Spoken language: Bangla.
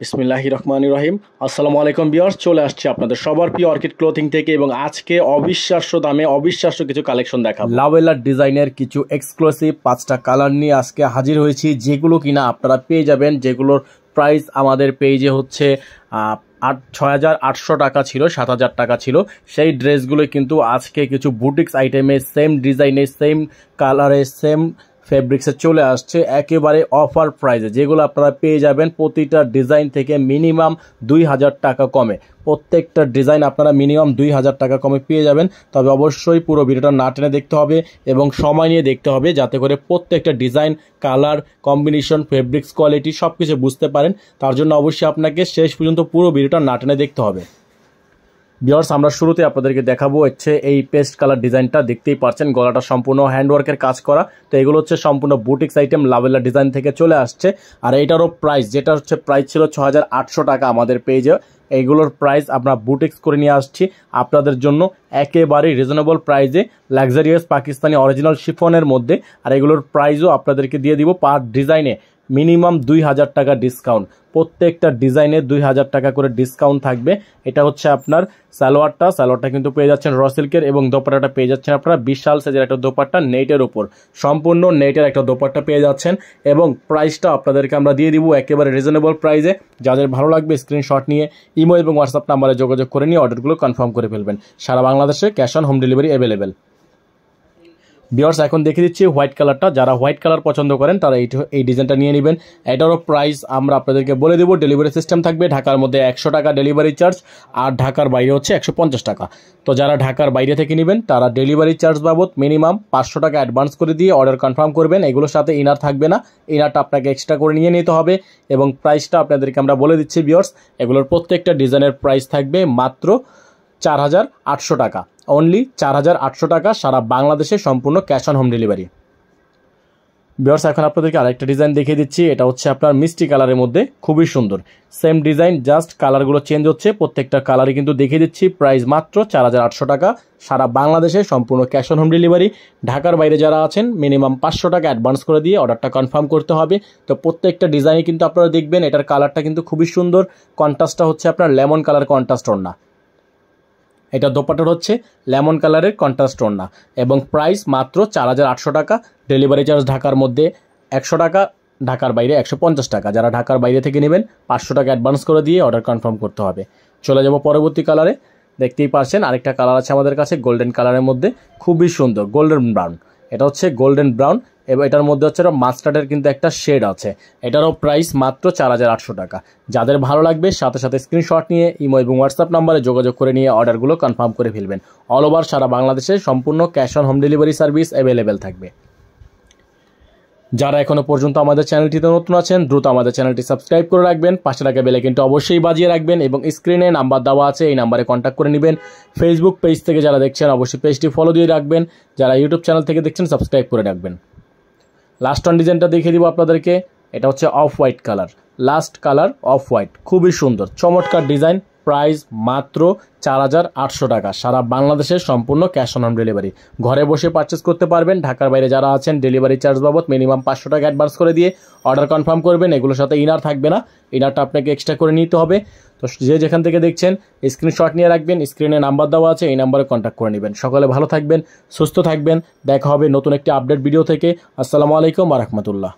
বিসমিল্লাহি রহমান রহিম আসসালামু আলাইকুম বিয়ার্স চলে আসছে আপনাদের সবার প্রিয় অর্কিড ক্লোথিং থেকে এবং আজকে অবিশ্বাস্য দামে অবিশ্বাস্য কিছু কালেকশন দেখা লাভেলার ডিজাইনের কিছু এক্সক্লুসিভ পাঁচটা কালার নিয়ে আজকে হাজির হয়েছি যেগুলো কিনা আপনারা পেয়ে যাবেন যেগুলোর প্রাইস আমাদের পেজে হচ্ছে আট ছয় হাজার আটশো টাকা ছিল সাত হাজার টাকা ছিল সেই ড্রেসগুলো কিন্তু আজকে কিছু বুটিক্স আইটেমে সেম ডিজাইনে সেম কালারে সেম ফেব্রিক্সে চলে আসছে একেবারে অফার প্রাইজে যেগুলো আপনারা পেয়ে যাবেন প্রতিটা ডিজাইন থেকে মিনিমাম দুই হাজার টাকা কমে প্রত্যেকটা ডিজাইন আপনারা মিনিমাম দুই হাজার টাকা কমে পেয়ে যাবেন তবে অবশ্যই পুরো ভিডিওটা না টেনে দেখতে হবে এবং সময় নিয়ে দেখতে হবে যাতে করে প্রত্যেকটা design colour combination fabrics quality সব কিছু বুঝতে পারেন তার জন্য অবশ্যই আপনাকে শেষ পর্যন্ত পুরো ভিডিওটা না টেনে দেখতে হবে বিয়ার্স আমরা শুরুতে আপনাদেরকে দেখাবো হচ্ছে এই পেস্ট কালার ডিজাইনটা দেখতেই পারছেন গলাটা সম্পূর্ণ হ্যান্ডওয়ার্কের কাজ করা তো এগুলো হচ্ছে সম্পূর্ণ বুটিক্স আইটেম লাভেলা ডিজাইন থেকে চলে আসছে আর এটারও প্রাইস যেটা হচ্ছে প্রাইস ছিল ছ টাকা আমাদের পেজে এইগুলোর প্রাইস আমরা বুটিক্স করে নিয়ে আসছি আপনাদের জন্য একেবারেই রিজনেবল প্রাইজে লাক্সারিয়াস পাকিস্তানি অরিজিনাল শিফনের মধ্যে আর এগুলোর প্রাইসও আপনাদেরকে দিয়ে দিব পার ডিজাইনে মিনিমাম দুই হাজার টাকা ডিসকাউন্ট প্রত্যেকটা ডিজাইনে দুই হাজার টাকা করে ডিসকাউন্ট থাকবে এটা হচ্ছে আপনার সালোয়ারটা সালোয়ারটা কিন্তু পেয়ে যাচ্ছেন রসিল্কের এবং দোপাটাটা পেয়ে যাচ্ছেন আপনারা বিশাল সাইজের একটা দোপাট্টা নেটের ওপর সম্পূর্ণ নেটের একটা দোপাট্টা পেয়ে যাচ্ছেন এবং প্রাইসটা আপনাদেরকে আমরা দিয়ে দিব একেবারে রিজনেবল প্রাইসে যাদের ভালো লাগবে স্ক্রিনশট নিয়ে ইমো এবং হোয়াটসঅ্যাপ নাম্বারে যোগাযোগ করে নিয়ে অর্ডারগুলো কনফার্ম করে ফেলবেন সারা বাংলাদেশে cash on home delivery available বিয়ার্স এখন দেখে দিচ্ছি হোয়াইট কালারটা যারা হোয়াইট কালার পছন্দ করেন তারা এই ডিজাইনটা নিয়ে নেবেন এটারও প্রাইস আমরা আপনাদেরকে বলে দেবো ডেলিভারি সিস্টেম থাকবে ঢাকার মধ্যে একশো টাকা ডেলিভারি চার্জ আর ঢাকার বাইরে হচ্ছে একশো টাকা তো যারা ঢাকার বাইরে থেকে নেবেন তারা ডেলিভারি চার্জ বাবদ মিনিমাম পাঁচশো টাকা অ্যাডভান্স করে দিয়ে অর্ডার কনফার্ম করবেন এগুলোর সাথে ইনার থাকবে না ইনারটা আপনাকে এক্সট্রা করে নিয়ে নিতে হবে এবং প্রাইসটা আপনাদেরকে আমরা বলে দিচ্ছি বিয়ার্স এগুলোর প্রত্যেকটা ডিজাইনের প্রাইস থাকবে মাত্র চার টাকা অনলি চার হাজার আটশো টাকা সারা বাংলাদেশে সম্পূর্ণ ক্যাশ অন হোম ডেলিভারি বিয়ার্স এখন আপনাদেরকে আরেকটা ডিজাইন দেখিয়ে দিচ্ছি এটা হচ্ছে আপনার মিষ্টি কালারের মধ্যে খুবই সুন্দর সেম ডিজাইন জাস্ট কালারগুলো চেঞ্জ হচ্ছে প্রত্যেকটা কালারই কিন্তু দেখিয়ে দিচ্ছি প্রাইস মাত্র চার টাকা সারা বাংলাদেশে সম্পূর্ণ ক্যাশ অন হোম ডেলিভারি ঢাকার বাইরে যারা আছেন মিনিমাম পাঁচশো টাকা অ্যাডভান্স করে দিয়ে অর্ডারটা কনফার্ম করতে হবে তো প্রত্যেকটা ডিজাইনে কিন্তু আপনারা দেখবেন এটার কালারটা কিন্তু খুবই সুন্দর কন্ট্রাস্টটা হচ্ছে আপনার লেমন কালার কন্টাস্ট ওড়না এটা দোপাটার হচ্ছে লেমন কালারের কন্ট্রাস্ট ওড়না এবং প্রাইস মাত্র চার হাজার আটশো টাকা ডেলিভারি চার্জ ঢাকার মধ্যে একশো টাকা ঢাকার বাইরে একশো পঞ্চাশ টাকা যারা ঢাকার বাইরে থেকে নেবেন পাঁচশো টাকা অ্যাডভান্স করে দিয়ে অর্ডার কনফার্ম করতে হবে চলে যাব পরবর্তী কালারে দেখতেই পারছেন আরেকটা কালার আছে আমাদের কাছে গোল্ডেন কালারের মধ্যে খুবই সুন্দর গোল্ডেন ব্রাউন এটা হচ্ছে গোল্ডেন ব্রাউন এবং এটার মধ্যে হচ্ছে মাস্টার্ডের কিন্তু একটা শেড আছে এটারও প্রাইস মাত্র চার হাজার আটশো টাকা যাদের ভালো লাগবে সাথে সাথে স্ক্রিনশট নিয়ে ইমো এবং হোয়াটসঅ্যাপ নাম্বারে যোগাযোগ করে নিয়ে অর্ডারগুলো কনফার্ম করে ফেলবেন অল ওভার সারা বাংলাদেশে সম্পূর্ণ cash on home delivery service available থাকবে যারা এখনো পর্যন্ত আমাদের চ্যানেলটিতে নতুন আছেন দ্রুত আমাদের চ্যানেলটি সাবস্ক্রাইব করে রাখবেন পাশে থাকা বেলাইকিনটি অবশ্যই বাজিয়ে রাখবেন এবং স্ক্রিনে নাম্বার দেওয়া আছে এই নাম্বারে কন্ট্যাক্ট করে নেবেন ফেসবুক পেজ থেকে যারা দেখছেন অবশ্যই পেজটি ফলো দিয়ে রাখবেন যারা ইউটিউব চ্যানেল থেকে দেখছেন সাবস্ক্রাইব করে রাখবেন লাস্ট অন ডিজাইনটা দেখিয়ে দিব আপনাদেরকে এটা হচ্ছে off white colour last colour off white খুবই সুন্দর চমৎকার ডিজাইন প্রাইস মাত্র চার হাজার আটশো টাকা সারা বাংলাদেশের সম্পূর্ণ ক্যাশ অন হোম ডেলিভারি ঘরে বসে পারচেস করতে পারবেন ঢাকার বাইরে যারা আছেন ডেলিভারি চার্জ বাবদ মিনিমাম পাঁচশো টাকা অ্যাডভান্স করে দিয়ে অর্ডার কনফার্ম করবেন এগুলোর সাথে ইনার থাকবে না ইনারটা আপনাকে এক্সট্রা করে নিতে হবে তো যে যেখান থেকে দেখছেন স্ক্রিনশট নিয়ে রাখবেন স্ক্রিনে নাম্বার দেওয়া আছে এই নাম্বারে কন্ট্যাক্ট করে নেবেন সকলে ভালো থাকবেন সুস্থ থাকবেন দেখা হবে নতুন একটি আপডেট ভিডিও থেকে আসসালামু আলাইকুম আ রহমতুল্লাহ